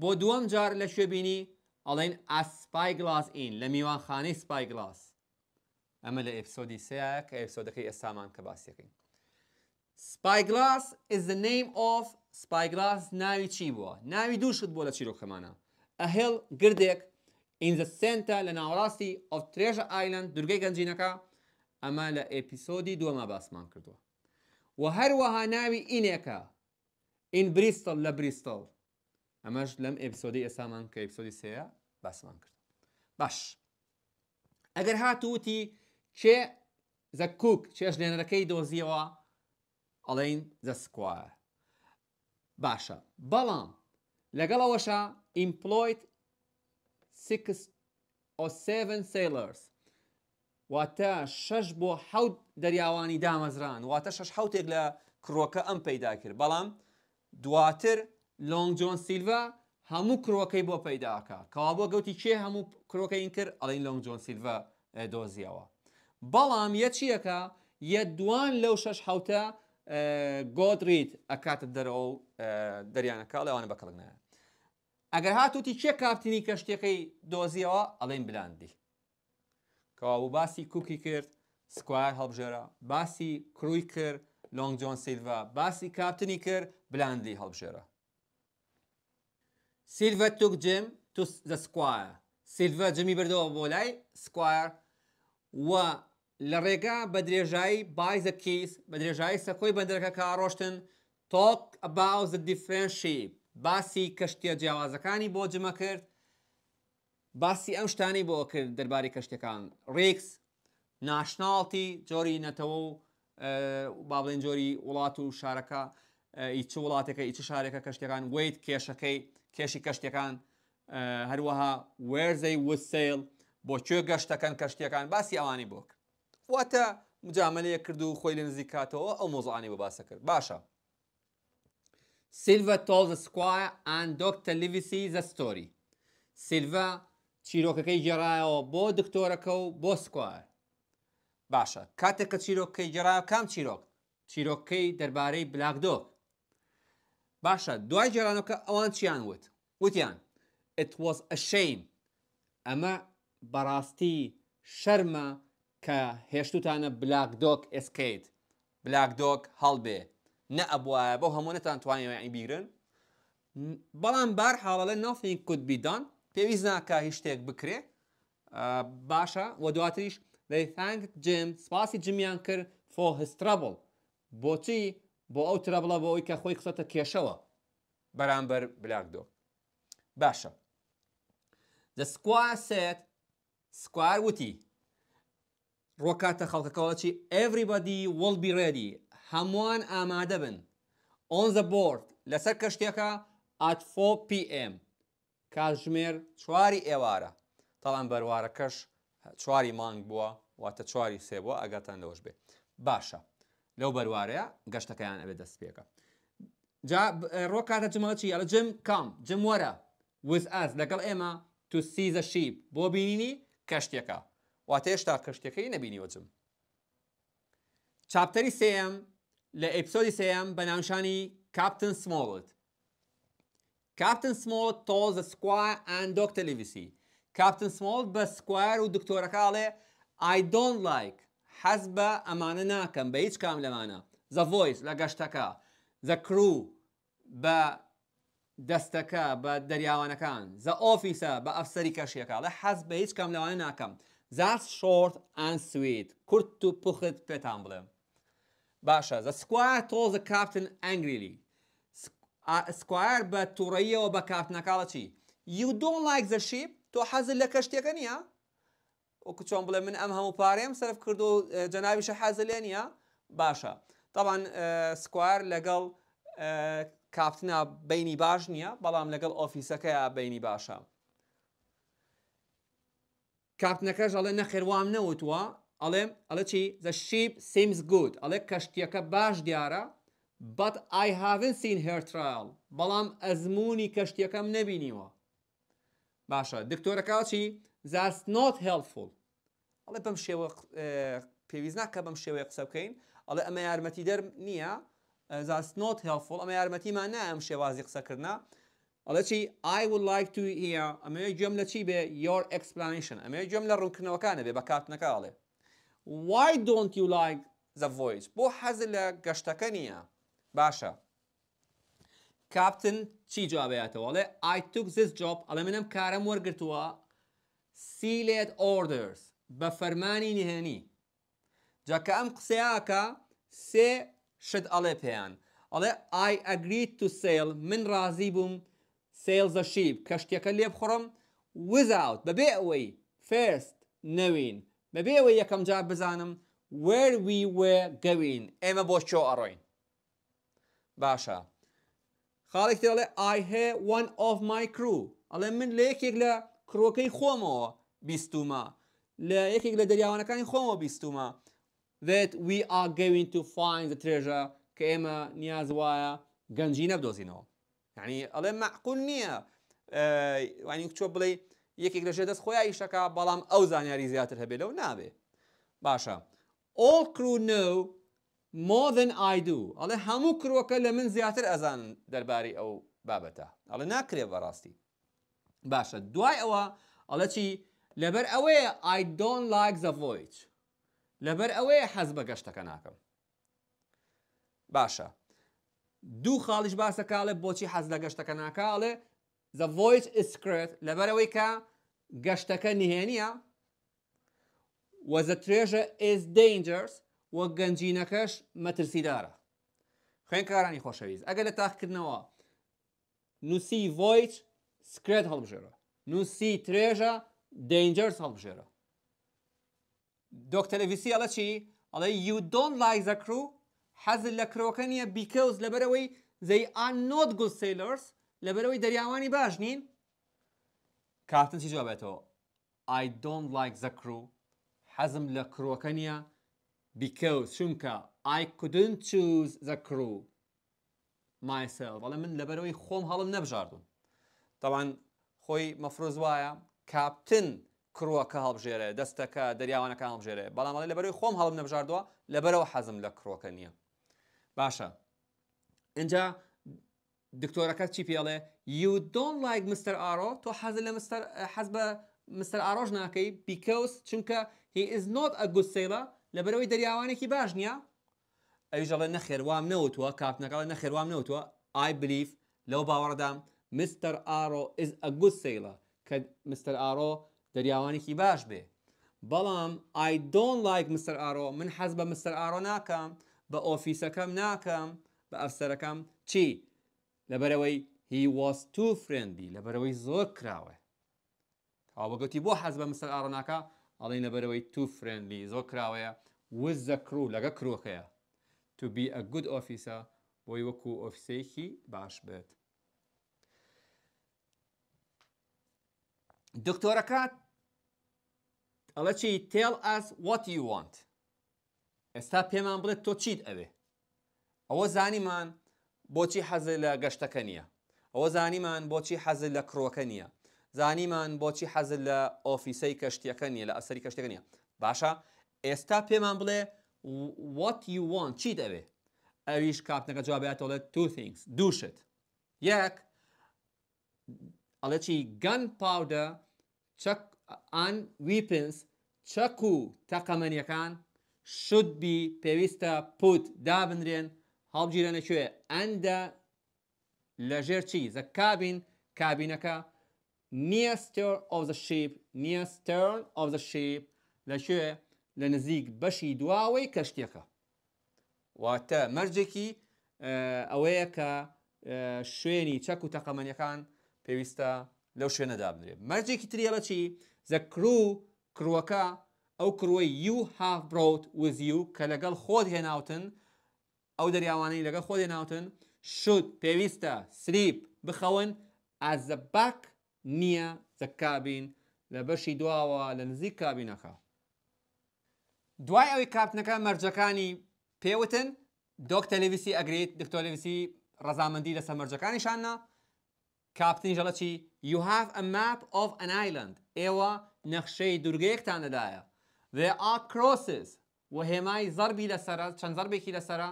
[SPEAKER 1] بۆ دووەم جار لە شوێبینی ئەڵێن ئەسپای گلاس ئین لە میوانخانەی سپای گلاس ئەمە لە ئپسۆدی سەیە کە ئپسۆدەکەی ئێستامان کە باسیەکەین Spyglass is the name of Spyglass ناوی چی بووە؟ ناوی دووشت بۆ لە چیرۆکەمانە. ئەهێڵ گردێک in the center لە ناوەڕاستی of treasure island دورگەی گەنجینەکە ئەمە لە ئەپیسۆدی دووەمە باسمان کردووە و هەروەها ناوی ئینێکە ئین بریستل لە بریستل ئەمەش لەم ئپیسۆدی ئێسامان کە ئپیسۆدی سەیە باسمان کرد باش ئەگەر هاتووتی چێ زە کوک چێش لێنەرەکەی دۆزیەوە ئەڵین زە سکوایە باشە بەڵام لەگەڵەوەشە ئیمپلۆیت six or seven sailors واتە شەش بۆ حەوت دەریاوانی دامەزران واتە شەش حوتێک لە کڕۆکە ئەم پەیدا کرد بەڵام دواتر لۆنگ جۆن سیلڤ هەموو کڕۆکەی بۆ پەیداکە کەوا بۆ گەوتی چێ هەموو کڕۆکەین کرد ئەڵین لۆنگ جۆن سیلڤ دۆزیەوە بەڵام یە چیەکە یە دوان لەو شەش حوتە گۆدریت ئەکاتە دەرەوە دەریانەکە لەوانە بەکەڵنایە ئەگەر هاتوتی چێ کاپتنی کە شتێکی دۆزیەوە ئەڵێن بلاندی کەوا و باسی کوکی کرد سکوار هەڵبژێرە باسی کروی کرد لۆنگ جۆن سیلڤ باسی کاپتنی کرد بلاندی هەڵبژێرە سیلڤ توک جم تو دە سکوایە سیلڤ جمی بردەوە بۆ لای سکوار و لە ڕێگا بە درێژایی بایزە کیس بە درێژایی سەکۆی بەندەرەکە کاڕۆشتن تۆک ئەباوز دیفرەن شیپ باسی کەشتە جیاوازەکانی بۆ جمە کرد باسی ئەم شتانی بۆ کرد دەرباری کەشتەکان ڕێکس ناشناڵتی جۆری نەتەوە و با بڵێن جۆری وڵات و شارەکە ئیچ وڵاتەکە ئیچ شارێکە کەشتەکان ویت کێشەکەی کێشی کەشتەکان هەروەها وێرزەی وسیل بۆ کوێ گەشتەکەن کەشتەکان باسی ئەوانی بۆ کرد واتە مجاملەیە کرد و خۆی لە نزیکاتەوە ئەو مۆزانی بە باسە کرد باشە Silva told the squire and Dr. Livesey the story. Silva چیرۆکەکەی گێڕایەوە بۆ دکتۆرەکە و بۆ سکوار. باشە کاتێک کە چیرۆکەکەی گێڕایە کام چیرۆک چیرۆکەی دەربارەی بلاکدۆک. باشە دوای گێرانەکە ئەوان چیان وت وتیان it was a shame ئەمە بەڕاستی شەرمە کە هێشتوتانە بلاکدۆک ئسکیت بلاکدۆک هەڵبێ نە ئەبواە بۆ هەمونەتان توانیەوەیان بیرن بەڵام بار حاڵە لە نافین کوتبیدان پێویست ناکە هیچ شتێک بکرێ باشە و دواتریش لەفانگ جم سپاسی جمیان کرد فۆ هسترابڵ بۆچی بۆ ئەو ترابڵە بۆ ئەوی کە خۆی قسەتە کێشەوە بەرامبەر بلاکدۆ باشە دە سکوا سێت سکوار وتی ڕۆکاتە خەڵکەکەەوە چی ئەڤریبدی وەڵبی ڕێدی هەمووان ئامادە بن ئۆنزە بۆرد لەسەر کەشتێکە ئاتفۆ PM کاتژمێر چواری ئێوارە تاڵان بەروارەکەش چواری مانگ بووە واتە چواری سێ بووە ئەگەتان لەوەش بێ باشە لەو بەروارەیە گەشتەکەیان ئەبێت دەست پێەکە جا ڕۆ کاتە جمەڵکی ئەلە جم کام جم وەرە وز ئەس لەگەڵ ئێمە تو سیزە شیب بۆ بینینی کەشتێکە واتە هێشتا کەشتەکەی نەبینیوەجم چاپتەری سم لە ئەپسۆدی سەیەم بە ناوشانی کاپتن سمۆڵت. کاپتن سمۆڵ تۆز دە سکوای ئەندۆک تەلیویسی. کاپتن سمۆڵ بە سکوار و دکتۆرەکاڵێ I don't like حەز بە ئەمانە ناکەم بە هیچ کام لەمانە. زە ڤۆیس لە گەشتەکە، زە کرو بە دەستەکە بە دەریاوانەکان، زە ئۆفیسە بە ئەفسەری کەشیەکە لە حەز بە هیچ کام لەوانە ناکەم. زار شۆرت ئەسویت، کورت و پوخت پێتان بڵێم. باشا ذا سكواير told the captain angrily سكوير بتوريه وبكابت كالتي يو دونت لايك ذا شيب تو حزل لك اشتيغنيا وكتشون بلا من امها مباريم صرف كردو اه، جنابيش حازلينيا باشا طبعا سكوير لقل كابتنا بيني باش بلام لقل اوفيسكا بيني باشا كاجا لنا خير نەخێوام نەوتوە ئەڵێ ئەلە چی زە شیب سیمز گوت ئەلێ کەشتیەکە باش دیارە بەت ئای هاون سین هێرترال بەڵام ئەزمموی کەشتیەکەم نەبینیوە باشە دکتۆرەکە چی زاست نۆت هێڵفول ئەڵێ بەم شێوە پێویست ناکە بەم شێوەیە قسە بکەین ئەڵێ ئەمە یارمەتی دەرم نییە زاست نۆت هێڵفۆڵ ئەمە یارمەتیمان نا ئەم شێوازی قسەکردنا ئەڵە چی I would like to hear ئەمە گوێم لە چی بێ your explanation ئەمە گوێم لە ڕوونکردنەوەکانە بێ بەکات نەکاڵێ Why don't you like the voice بو حزل قشتكنية باشا نییە چي جوابه يتوالي I took this job على منم كارم ورگرتوا Sealed orders بفرماني نهاني نهێنی جاکە قسياكا سي شد علي ئەڵێ علي I agreed to sale من ڕازی بووم سیلزە شیب کەشتەکە لێ بخڕم without بەبێ first نوين بەبێەوە یەکەم جا بزانم وەروی وێ گەوین ئێمە بۆ چۆ ئەڕۆین باشە خاڵێک دەڵێ ئایهێ one of my crew ئەڵێ من لە یەکێک لە کرۆکەی خۆمەوە بیستومە لە یەکێک لە دەریاوانەکانی خۆمەوە بیستومە that we are going to find the treasure کە ئێمە نیاز وایە گەنجی نەبدۆزینەوە یعنی ئەڵێ معقول نییە وانی چۆ بڵێ یەکێک لەژێ دەست خۆیان ئیشەکە بەڵام ئەو زانیاری زیاتر هەبێ لەو نابێ باشە ئۆل کرو نو مۆدن ئایدو ئەڵێ هەموو کرۆکە لە من زیاتر ئەزان دەرباری ئەو بابەتە ئەڵێ ناکرێ بەڕاستی باشە دوای ئەوە ئەڵە چی لەبەر ئەوەیە I don't like the voice لەبەر ئەوەیە حەز بە گەشتەکە ناکەم باشە دوو خاڵیش باسەکاڵێ بۆچی حەز لە گەشتەکە ناکاڵێ The voice is secret لەبەرەوەی کە گەشتەکە نهێنیە وەزە درێژە is dangers وە گەنجینەکەش مەترسیدارە خوێنکارانی خۆشەویست ئەگە لە تاقکردنەوە نووسی voice سکرێت هەڵبژێرە نووسی درێژە dangers هەڵبژێرە دۆکتەلەڤسی ئەڵە چی ئەڵێ you don't like the crew حەزل لە کرۆکە نیە بیکەوز لەبەرەوەی they are not good sailors لەبەرەوەی دەریاوانی باش نین کاتن چی جواب بێتەوە I don't like the crew حەزم لە کرۆکە نییە بیکەوت چونکە I couldn't choose the crew myself بەڵێ من لەبەرەوەی خۆم هەڵم نەبژاردون تاوان خۆی مەفرۆز وایە کاپتن کڕوەکە هەڵبژێرە دەستەکە دەریاوانەکە هەڵبژێرە بەڵام لە لەبەرەوەی خۆم هەڵم نەبژاردووە لەبەرەوە حەزم لە کرۆکە نییە باشە اینجا دکتۆرەکە چی پێڵێ you don't like Mr. ئارۆ تۆ حەز لە حەز بە مستر ئاڕۆژ ناکەی بیکەوس چونکە هی is not a good sailor لەبەرەوەی دەریاوانێکی باش نییە ئەوژەڵە نەخێوام نەوتوە کاپنەکەڵە نەخێوام نەوتوە I believe لەو باوەڕدام مستر ئارۆ is a good sailor کە مستر ئارۆ دەریاوانێکی باش بێ بەڵام I don't like مستر ئارۆ من حەز بە مستر ئارۆ ناکەم بە ئۆفیسەکەم ناکەم بە ئەفسەرەکەم چی؟ لەبەرەوەی هی was too friendly لەبەرەوەی زۆر کراوە کاوەگوتی بۆ حەز بە مسل ئاڕناکە ئەڵین لەبەرەوەی تو فرندلی زۆر کراوەیە وزە کرو لەگە کرۆخەیە تو بی ئە گود ئۆفیسە بۆی وەکو ئۆفیسەیەکی باش بێت دکتۆرەکەات ئەڵە چی تێڵ ئەس what you want ئێستا پێمان بڵێت تۆ چیت ئەوێ ئەوە زانیمان بۆچی حەزل لە گەشتەکە نییە ئەوە زانیمان بۆچی حەزل لە کڕۆکە نییە زانیمان بۆچی حەزل لە ئۆفیسەی کەشتیەکە نیە لە ئەسری کەشتەکە نیە باشە ئێستا پێمان بڵێ what you want چی دەوێ ئەویش کاپنەکە جوابێتەوەڵێت two things دووشت یەک ئەڵێکی گەن پاودە چەک ئەن ویپنس چەک و تەقەمەنیەکان شود بی پێویستە پوت دابنرێن هەڵگیرە نەکوێ ئەندە لەژێر چی زە کابین کابینەکە نییە ستر ئۆ زە شیپ نییە سترن ئۆ زە شیپ لەکوێ لە نزیک بەشی دواوەی کەشتێکە واتە مەرجێکی ئەوەیە کە شوێنی چەک و تەقەمەنیەکان پێویستە لەو شوێنەدا بنرێت مەرجێکی تریەڵە چی زە کرو کروەکە ئەو کروی یو هاف برود وزی و کە لەگەڵ خۆت هێناوتن ئەو دەریاوانەی لەگە خۆ دێناوتن شوت پێویستە سریپ بخەون ئازەباک نییە زەکابین لە بەشی دواوە لە نزیک کابینەکە. دوای ئەوەی کاپتنەکە مەرجەکانی پێوتن دۆک تەلەویسی ئەگریت دکتۆلەویسی ڕزامەندی لە سەمەرجەکانیشاننا کاپتنی ژەڵەچی you have a map of an island ئێوە نەخشەی دوورگەیەکتان دەدایە. There are crosses و هێمای زەربی لەسرە چەند زربێکی لەسرە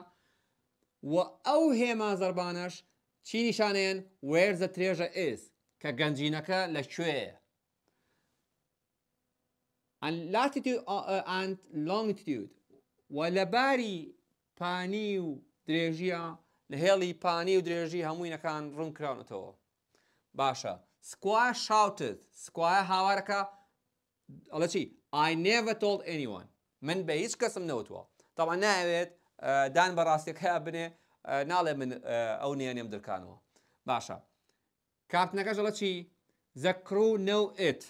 [SPEAKER 1] و ئەو هێما زەربانەش چی نیشانێن وێرزە درێژە ئێس کە گەنجینەکە لە کوێە لۆنگتیود و لە باری پانی و درێژیە لە هێڵی پانی و درێژی هەمووینەکان ڕوونکراونەتەوە باشە سکوای شاوتت سکوایە هاوارەکە ئەڵە چی I never told anyone من بە هیچ کەسم نەوتوە تاوان ناوێت دان بەڕاستێکە بنێ ناڵێ من ئەو نیانێم درکانەوە باشە کاپنەکە ژەڵە چی زەکرو نە ئیت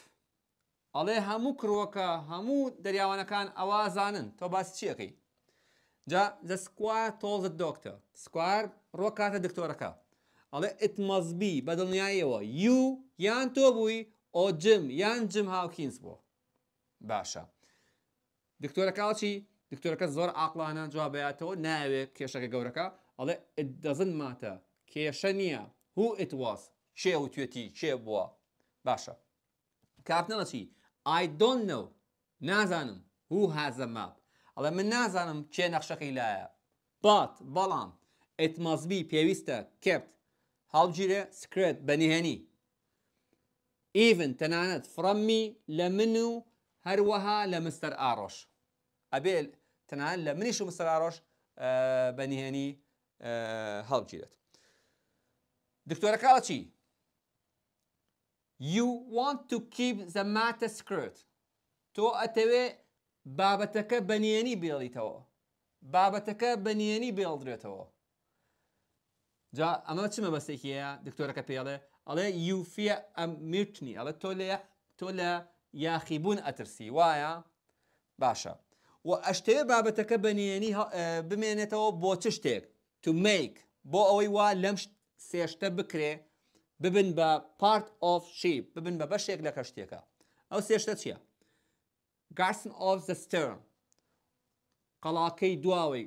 [SPEAKER 1] ئەڵێ هەموو کڕۆکە هەموو دەریاوانەکان ئەوازانن تۆ باسی چیەکەی جا زە سکوار تۆزت دۆکتە سکوار ڕۆکاتە دکتۆرەکە ئەڵێ ئتمەزبی بە دڵنیاییەوە یو یان تۆ بووی ئۆ جم یان جم هاوکینز بۆ باشە دکتۆرەکەڵ چی دکتۆرەکە زۆر ئاقلانە جوابەیەتەوە ناوێت کێشەکە گەورەکە ئەڵێ دەزن ماتە کێشە نییە هو ئیتواز چێ و توێتی چێ بووە باشە کارتنەڵەچی I don't know نازانم هو هازە ماپ ئەڵێ من نازانم چێ نەخشەکەی لایە بات بەڵام ئتمازبی پێویستە کپت هەڵگیرە سکرێت بەنیهێنی ئیڤن تەنانەت فرەممی لە من و هەروەها لە مستەر ئاڕۆش ئەبێ تەنان لە منیش و مستراڕۆژ بەنیهێنی هەڵگیرێت دکتۆرە کاڵە چی؟ You want to keep the matter skirt تۆ ئەتەوێ بابەتەکە بەنیێنی بێڵیتەوە بابەتەکە بەنیێنی بێڵدرێتەوە جا ئەمە چمە بەستێکیە دکتۆرەکە پێڵێ ئەڵێ یوفە ئەم میرتنی ئەڵێ تۆ لە تۆ لە یاخیبوون ئەترسی وایە باشە و ئەشتەیە بابەتەکە بەنیێنی بمێنێتەوە بۆ چ شتێک تو میک بۆ ئەوەی وا لەم سێشتە بکرێ ببن بە پارت of شیپ ببن بە بەشێک لە کەشتێکە ئەو سێشتە چییە؟ گارسن of the stern قەڵاکەی دواوەی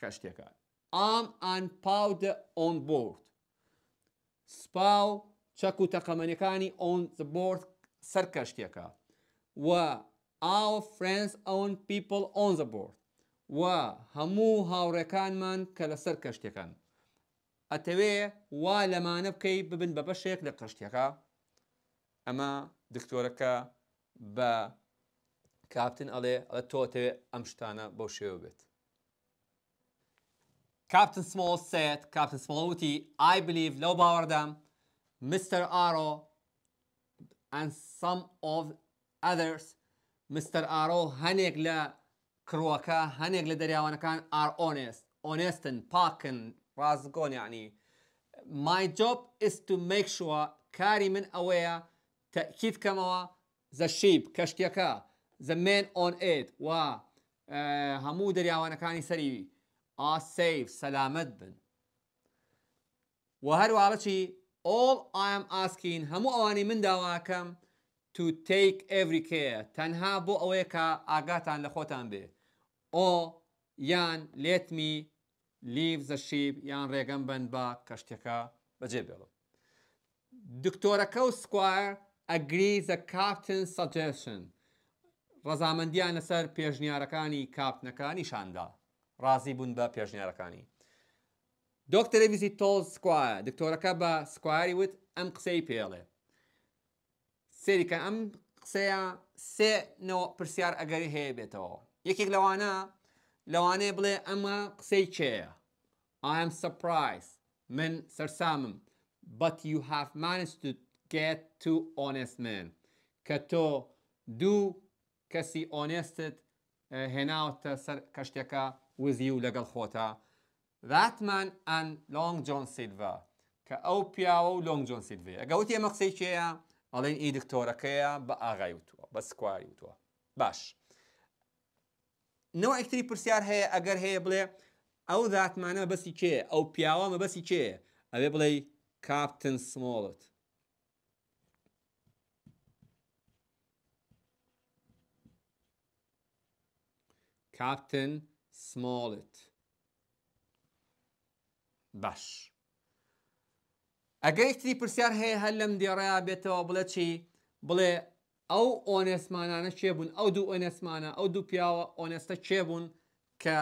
[SPEAKER 1] کەشتێکە ئام ئەن پاودە ئۆن بورد سپاو چەک و تەقەمەنەکانی ئۆن بۆرد سەر کەشتێکە و our friends own people on the board و هەموو هاوڕەکانمان کە لەسەر کەشتەکان ئەتەوێ وا لەمانە بکەی ببن بە بەشێک لە قشتەکە ئەمە دکتۆرەکە بە کاپتن ئەڵێ ئەڵە تۆتەوێ ئەم شتانە بەو شێوە بێت کاپتن سمۆڵ سێت کاپتن سمڵوتی ئای بلیف لەو باوەڕدام مستر ئارۆ and some of others مستەر ئارۆ هەنێک لە کڕوەکە هەنێک لە دەریاوانەکان ئارئۆنست ئۆنێستن پاکن ڕازگۆنیانی مای جۆب ئست و مێک شووە کاری من ئەوەیە تەکیت کەمەوە زە شیب کەشتەکە زە مێن ئۆن ئیت و هەموو دەریاوانەکانی سەری ئاسیف سەلامت بن و هەروواڵەی ئۆڵ ئایم ئاسکین هەموو ئەوانی من داواکەم to take every care تەنها بۆ ئەوەیە کە ئاگاتان لە خۆتان بێ ئۆ یان لێتمی لیڤ زەشیب یان ڕێگەم بن بە کەشتەکە بەجێ بێڵم دکتۆرەکە و سکوار ئەگری زە کاپتن سەجشن ڕەزامەندیان لەسەر پێشنیارەکانی کاپتنەکانی شاندا ڕازی بوون بە پێشنیارەکانی دکتۆرەویزی تۆز سکوایە دکتۆرەکە بە سکواری وت ئەم قسەی پێڵێ سێریکە سي نو برسيار پرسیار هي بيتو يكيك لوانا لوانا بلي أما ئەمە قسەی I am surprised من سرسامم but you have managed to get to honest men كتو دو كسي کەسی آه، هناو تسر سەر کەشتەکە وزی و لەگەڵ That man and Long John Silver كأو بياو Long John Silver أقاوتي أما ئەگەوت ئێمە ئەڵێن ئی دکتۆرەکەیە بە ئاغای وتووە بە سکواری وتووە باش نەوە ئەکتری پرسیار هەیە ئەگەر هەیە بڵێ ئەو داتمانە بەسی کێ ئەو پیاوەمە بەسی کێ ئەوێ بڵێ کاپتن سمۆڵت کاپتن سمۆڵت باش ئەگەر یەکتری پرسیار هەیە هەر لەم دێڕەیە بێتەوە بڵێ چی بڵێ ئەو ئۆنێسمانانە چێبوون ئەو دوو ئۆنێسمانە ئەو دوو پیاوە ئۆنێستە چێبوون کە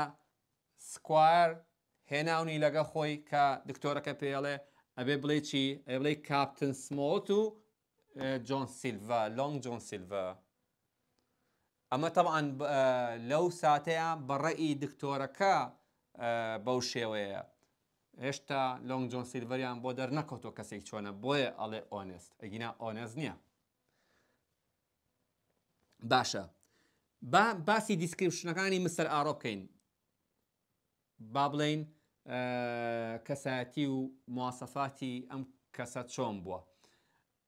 [SPEAKER 1] سکوار هێناونی لەگە خۆی کە دکتۆرەکە پێڵێ ئەبێ بڵێ چی ئە بڵێ کاپتن سمۆت و جۆن سیلڤە لۆنگ جۆن سیلڤە ئەمە تەعاان لەو ساتەیە بەڕێی دکتۆرەکە بەو شێوەیە هێشتا لۆنگ جۆن سیلڤریان بۆ دەرنەکەوتۆ کەسێک چۆنە بۆیە ئەڵێ ئۆنست ئەگینا ئۆنست نییە باشە با باسی دیسکرپشنەکانی مستەر ئارۆ بکەین با بڵین کەسایەتی و مواسەفاتی ئەم کەسە چۆن بووە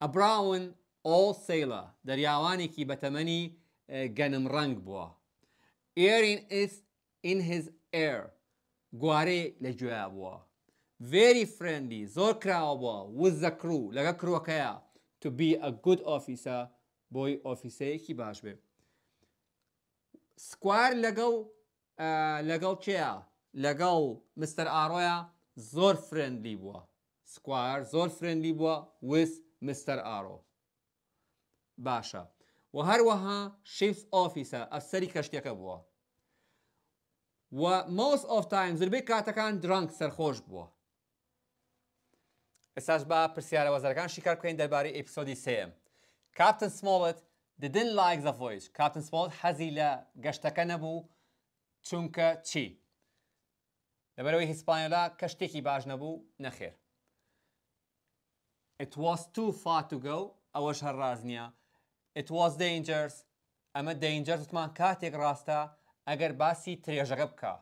[SPEAKER 1] ئەبراون ئۆ سیلە دەریاوانێکی بەتەمەنی گەنم ڕنگ بووە ئێرین ئیس in his air گوارەی لە گوێ بووە very friendly زۆر کراوە بووە وزە کرو لەگە کرۆکەیە to be a good officer بۆی ئۆفیسەیەکی باش بێ سکوار لەگەڵ لەگەڵ چەیە لەگەڵ مستەر ئارۆیە زۆر فرندلی بووە سکوار زۆر فرندلی بووە وس مستەر ئارۆ باشە و هەروەها شیف ئۆفیسە ئەفسەری کەشتێکە بووە و مۆس ئۆفتایم زربەی کاتەکان درنگ سەرخۆش بووە ئێستاش بە پرسیارە وەزارەکان شیکار کوێن دەربارەی ئپیسۆدی سم کاپتن سمۆڵت ددن لایک زەفۆیش کاپتن سمۆڵ حەزی لە گەشتەکە نەبوو چونکە چی لەبەرەوەی هیسپانیۆلا کە شتێکی باش نەبوو نەخێر It was too far to go ئەوەش هەرڕاز نییە It was dangers ئەمە دەینجەرتمان کاتێک ڕاستە ئەگەر باسی درێژەکە بکە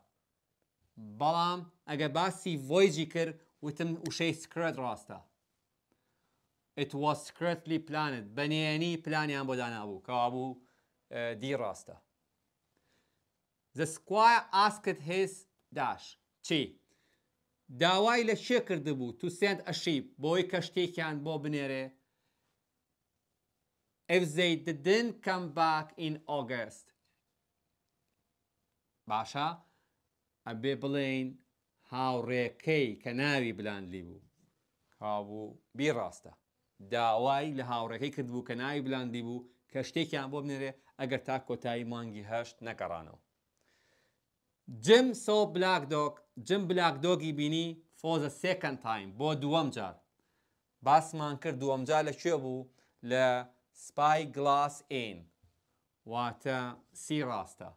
[SPEAKER 1] بەڵام ئەگە باسی ڤۆیجی کرد وتم وشەی سکرێت ڕاستە ئیتوە سکرێتلی پلانت بەنێنی پلانیان بۆ دانابوو کەوابوو دی ڕاستە The squire asked his dash چی؟ داوای لە شێ کردبوو تو سند ئەشیب بۆی کەشتێکیان بۆ بنێرێ If they didn't come back in August باشە ئەبێ بڵین هاوڕێکەی کە ناوی بلاندلی بوو هابوو بیڕاستە داوای لە هاوڕێکەکەی کردبوو کە ناوی بلاندی بوو کە شتێکیان بۆ بنێرێ ئەگەر تا کۆتایی مانگی هەشت نەگەڕانەوە جم سۆ بلاکدۆک جم بلاکدۆگی بینی فۆزە سێکەند تایم بۆ دووەم جار باسمان کرد دووەم جار لەکوێ بوو لە سپای گلاس ئین واتە سی ڕاستە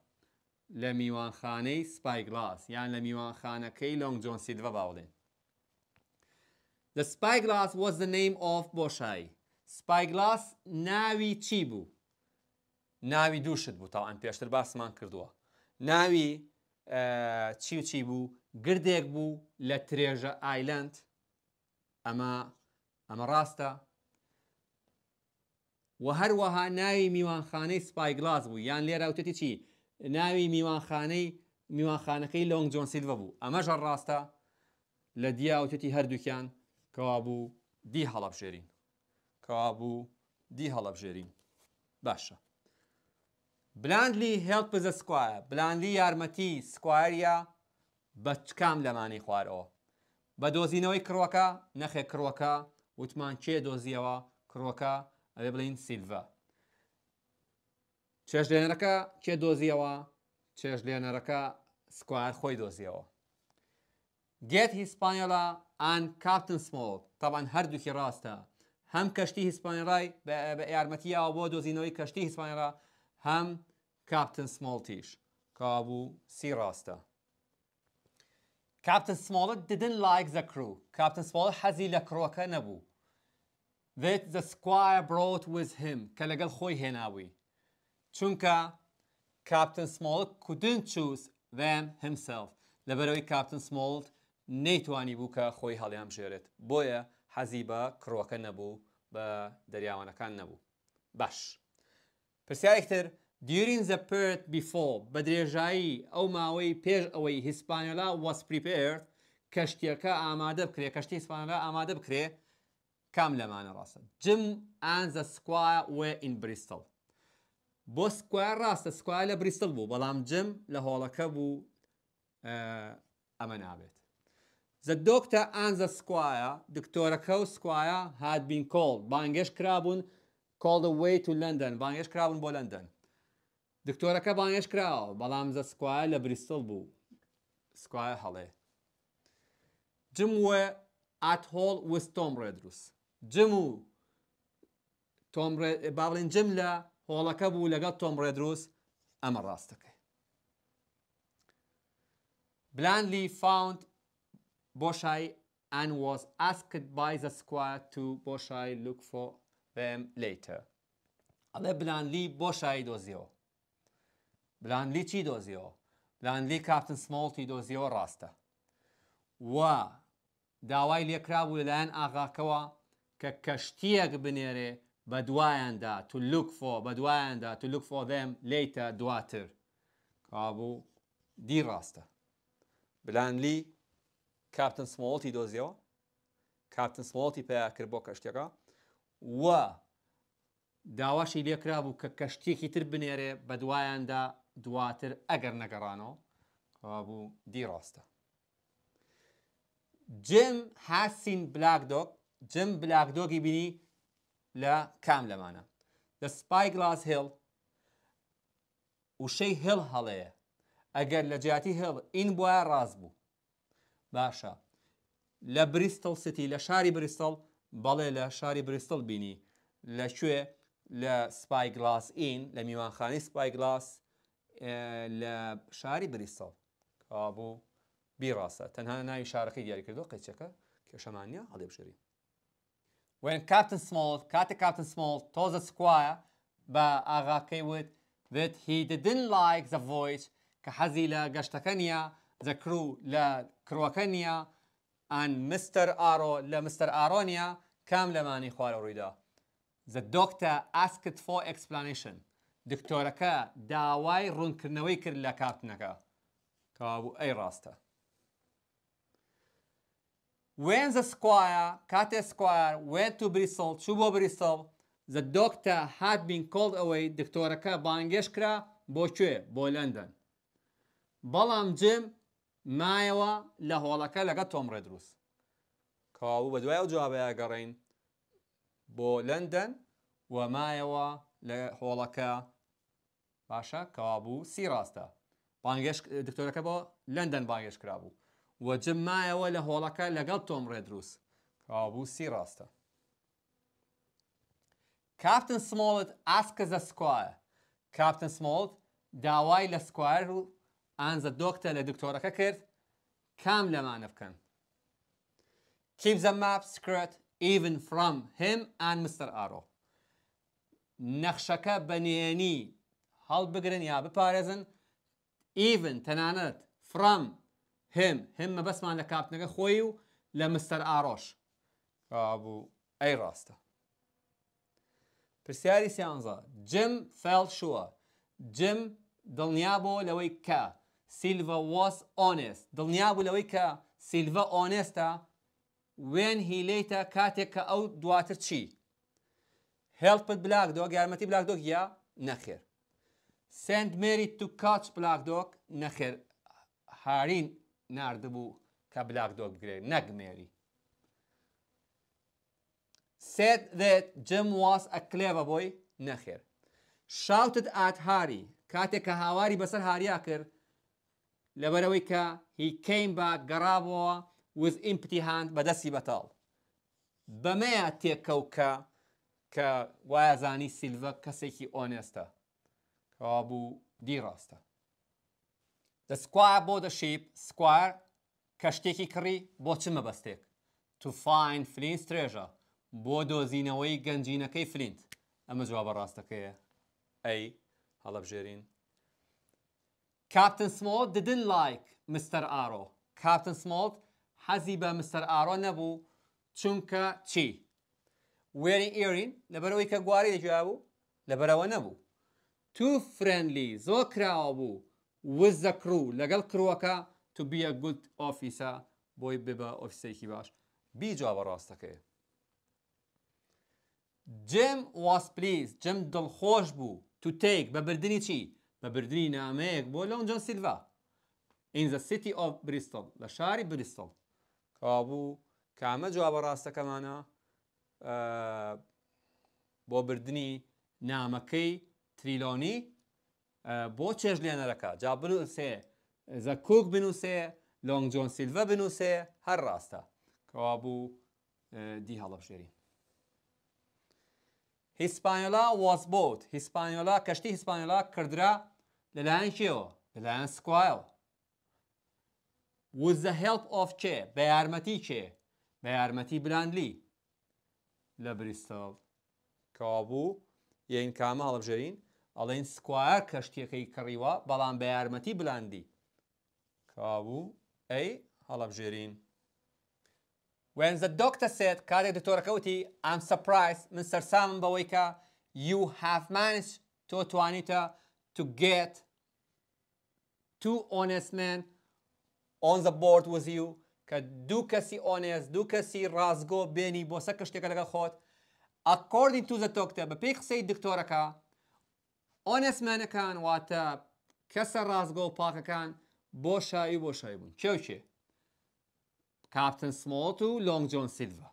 [SPEAKER 1] لە میوانخانەی سپایگلاس یان لە میوانخانەکەی لۆنگ جۆن سیدڤە باوڵێن. The spyglass was the name of بۆشایی. سپایگلاس ناوی چی بوو؟ ناوی دووشت بوو تاوان پێشتر باسمان کردووە. ناوی چی و چی بوو گردێک بوو لە درێژە ئایلند ئەمە ئەمە ڕاستە و هەروەها ناوی میوانخانەی سپایگلاس بوو یان لێراوتەتی چی؟ ناوی میوانخانەی میوانخانەکەی لۆنگ جۆن سیلڤە بوو ئەمەژە ڕاستە لە دیاوتێتی هەردووکیان کەوا بوو دی هەڵەبژێرین کەوا بوو دی هەڵەبژێرین باشە بلاندلی هێڵ پزە سکوایە بلاندلی یارمەتی سکواریە بە چکام لەمانی خوارەوە بە دۆزینەوەی کڕوەکە نەخێ کڕوەکە وتمان کێ دۆزیەوە کڕوەکە ئەوێ بڵین سیلڤە چێژلێنەرەکە کێ دۆزیەوە چێژلێنەرەکە سکوار خۆی دۆزیەوە گێت هیسپانیۆلا ئان کاپتن سمۆڵ تاوان هەردووکی ڕاستە هەم کەشتی هیسپانیڕای بە یارمەتیەوە بۆ دۆزینەوەی کەشتی هیسپانیرا هەم کاپتن سمۆڵتیش کابوو سی ڕاستە کاپتن سمۆڵت ددن لایک زەکرو کاپتن سمۆڵ حەزی لە کڕۆکە نەبوو That the squire brought with him کە لەگەڵ خۆی هێناوی چونکە کاپتن سمۆڵ کودن چوز them himself لەبەرەوەی کاپتن سمۆڵ نەیتوانی بوو کە خۆی هەڵیان بژێرێت بۆیە حەزی بە کڕۆکە نەبوو بە دەریاوانەکان نەبوو باش پرسیارێکتر دیورین زە پرت بیفۆ بە درێژایی ئەو ماوەی پێش ئەوەی هیسپانیلا وەس پریپێرد کەشتیەکە ئامادە بکرێ کەشتی هیسپانیلا ئامادە بکرێ کام لەمانە ڕاستن جم ئان زە سکوا وێ ئین بریستڵ بۆ سکوار ڕاستە سکوای لە بریسل بوو بەڵام جم لە هۆڵەکە بوو ئەمە نابێت زە دۆکتە ئانزە سکوایە دکتۆرەکە و سکوایە هاتبین کۆڵ بانگەش کرابوون کۆڵدەوەی تو لەندەن بانگەش کرابوون بۆ لەندەن دکتۆرەکە بانگەش کراوە بەڵام زە سکوایە لە بریسل بوو سکوایە هەڵێ جم وێ ئاتهۆڵ وست تۆم ڕێدروست جم و تۆم بابڵین جم لە هۆڵەکە بوو لەگەڵ تۆم ڕێدروس ئەمە ڕاستەکەی بلانلی فاوند بۆشای ئەن was asked by the squad to بۆشای look for them later ئەڵێ بلانلی بۆشایی دۆزیەوە بلانلی چی دۆزیەوە بلانلی کاپتن سمۆڵتی دۆزیەوە ڕاستە وا داوای لێکرابوو لەلایەن ئاغاکەوە کە کەشتیەک بنێرێ بە دوایاندا تو لوک فۆ بە دوایاندا تو لوک فۆ دێم لیتە دواتر کابوو دی ڕاستە بلانلی کاپتن سمۆڵتی دۆزیەوە کاپتن سمۆڵتی پیاکرد بۆ کەشتەکە وە داواشی لێکرا بوو کە کەشتێکی تر بنێرێ بە دوایاندا دواتر ئەگەر نەگەڕانەوە بوو دی ڕاستە جم هاسین بلاکدۆک جم بلاکدۆگی بینی لە کام لەمانە لە سپای گلاس هێڵ وشەی هێڵ هەڵەیە ئەگەر لە جیاتی هێڵ ئین بۆە ڕاست بوو باشە لە بریستل ستی لە شاری بریستل بەڵێ لە شاری بریستل بینی لەکوێ لە سپای گلاس ئین لە میوانخانی سپای گلاس لە شاری بریستل کابوو بیڕاستە تەنها ناوی شارەکەی دیاریکردەوە قەچەکە کێشەمانیا هەڵێبژێری وێن کاپتن سمۆڵ کاتە کاپتن سمۆڵ تۆزە سکوایە بە ئاغاکەی وت that he didn't like the voice کە حەزی لە گەشتەکە نیە زەکرو لە کڕوەکە نیە ئەن مستەر ئارۆ لە مستەر ئارۆنیە کام لەمانی خوارە ڕوویدا. The doctor asked for explanation. دکتۆرەکە داوای ڕوونکردنەوەی کرد لە کارتنەکە. کەوا بوو ئەی ڕاستە. When's a squire, cut a squire, went to Bristol, چوو بۆ بریسڵ، The doctor had been called away دکتۆرەکە بانگێش کرا بۆ کوێ بۆ لەندەن. بەڵام جم مایەوە لە هۆڵەکە لەگە تۆمڕێ دروست. کاو بە دوای جوابەیە گەڕین بۆ لەندەن و مایەوە لە هۆڵەکە باشە کەوا بوو سی ڕاستە. دکتۆرەکە بۆ لەندەن بانگێش کرا بوو. وەجم مایەوە لە هۆڵەکە لەگەڵ تۆم ڕێدروس کابوو سی ڕاستە کاپتن سمۆڵت ئاسکەزە سکوایە کاپتن سمۆڵت داوای لە سکوایر و ئانزە دۆکتە لە دکتۆرەکە کرد کام لەمانە بکەن Keep the map secret even from him and Mr. Arrow. نەخشەکە بەنێنی هەڵبگرن یا بپارێزن even تەنانەت from هێم هێممە بەسمان لە کاپنەکە خۆی و لە مستەر ئاڕۆژ بوو ئەی ڕاستە پرسیاری سیانزە جم فەڵ شووە جم دڵنیا بۆ لەوەی کە سیلڤە وەس ئۆنست دڵنیا بوو لەوەی کە سیلڤە ئۆنێستە وێن هیلەیتە کاتێک کە ئەو دواتر چی هێڵپت بلاک دۆک یارمەتی بلاک دۆک یا نەخێر سند مێری تو کاچ بلاک دۆک نەخێر هارین نردبوو کە بلاک دۆ بگرێت نەگمێری. سێت دێت جم واز ئەکلێبە بۆی نەخێر. شاوتت ئاتهاری کاتێک کە هاواری بەسەر هاریا کرد لەبەرەوەی کە هیکەین بە گەڕابەوە وز ئیمپتیهاند بەدەستی بەتاڵ. بەمەیە تێکەوکە کە وایە زانی سیلڤە کەسێکی ئۆنێستە کەوا بوو دیڕاستە. The square بۆ the sheep square کە شتێکی کڕی بۆ چ مەبەستێک to find flint treasure بۆ دۆزینەوەی گەنجینەکەی فلینت ئەمە جواب ڕاستەکەیە ئەی هەڵەبژێرین کاپتن سمۆڵ ددن لایک مستەر ئارۆ کاپتن سمۆڵ حەزی بە مستەر ئارۆ نەبوو چونکە چی وێری ئێرین لەبەرەوەی کە گواری دەجیابوو لەبەرەوە نەبوو تو فرەنلی زۆر کراوە بوو with the crew لەگەڵ کڕوەکە تو be a good officer بۆی ببە ئۆفیسێکی باش بیجا بە ڕاستەکەی جم was pleased جم دڵخۆش بوو to take بە بردننی چی بە بردننی نامەیەک بۆ لەون جۆن سیلڤ in the city of Bristol لە شاری بریستل کابوو کامە جوابە ڕاستەکەمانە بۆ بردننی نامەکەی تریلۆنی بۆ چێژ لێنەرەکە جا بنووسێ زە کوک بنووسێ لۆنگ جۆن سیلڤە بنووسێ هەر ڕاستە کەوا بوو دی هەڵەبژێری. هیسپانیۆلا وەزبوت هیسپانیۆلا کەشتی هیسپانیۆلا کردرا لەلایەن کێوە لەلایەن سکوایەوە. وزە هێڵپ ئۆف چێ بە یارمەتی چێ بە یارمەتی براندلی لە بریستەڵ کەوا بوو یەین کامە هەڵبژێرین ئەڵێن سکوار کەشتەکەی کڕیوە بەڵام بە یارمەتی بلاندی کابوو ئەی هەڵەبژێرین. When the doctor said کارێک دکتۆرەکەوتی ئەم سپرایس من سەررسامم بەوەی کە you have managed تۆ توانیتە to get two honest men on the board with you کە دوو کەسی ئۆنێز دوو کەسی ڕازگۆ بێنی بۆ سە کە شتێکەکە خۆت according to the doctor بە پێی قسەی دکتۆرەکە ئۆنسمانەکان واتە کەسە ڕازگۆ و پاکەکان بۆ شایی بۆ شایی بوون کێوکێ کاپتن سمۆت و لۆنگ جۆن سیلڤە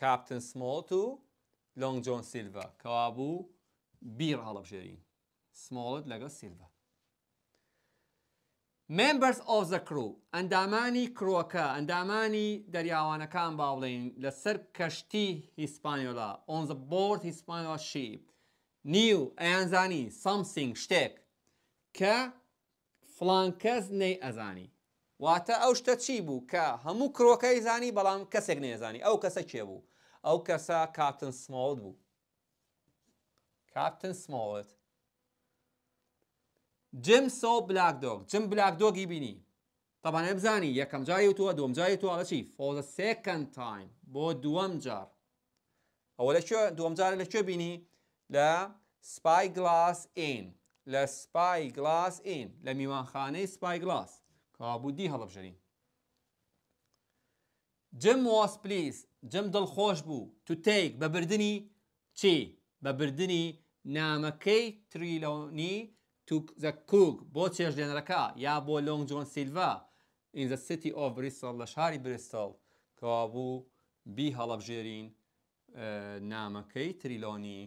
[SPEAKER 1] کاپتن سمۆت و لۆنگ جۆن سیلڤە کەوا بوو بیر هەڵەبژێرین سمۆڵت لەگە سیلڤە Members of the crew ئەندامانی کرۆکە ئەندامانی دەریاوانەکان باڵین لەسەر کەشتی هیسپانیۆلا on the board هیسپانیۆ شیپ نیو ئەیانزانی سامسینگ شتێک کە فلان کەس نەی ئەزانی واتە ئەو شتە چی بوو کە هەموو کرۆکەی زانی بەڵام کەسێک نێزانی ئەو کەسە کێ بوو ئەو کەسە کاپتن سمۆڵ بوو کاپتن سمۆڵت جم سۆ بلاکدۆگ جم بلاکدۆگی بینی تەبانێ بزانی یەکەم جای تووە دوم جای تووە لەچی فۆزە سێکەند تایم بۆ دووەم جار ئەوە لەکوێ دوم جار لەکوێ بینی لە سپای گلاس ئین لە سپای گلاس ئین لە میوانخانەی سپای گلاس کابودی هەڵبژەرین جم واس پلیس جم دڵخۆش بوو تو تیک بە بردننی چی بە بردننی نامەکەی تریلۆنی توکزە کوک بۆ چێژێنەکە یا بۆ لۆنگ جۆن سیلڤ ئینزە سیتی ئۆ بریسڵ لە شاری بریستڵ کەوا بوو بی هەڵەبژێرین نامەکەی تریلۆنی